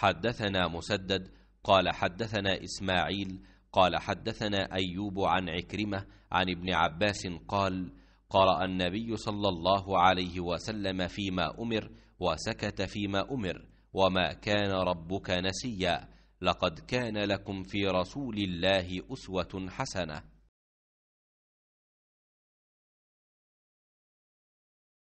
حدثنا مسدد قال حدثنا إسماعيل قال حدثنا أيوب عن عكرمة عن ابن عباس قال قرأ النبي صلى الله عليه وسلم فيما أمر وسكت فيما أمر وما كان ربك نسيا لقد كان لكم في رسول الله أسوة حسنة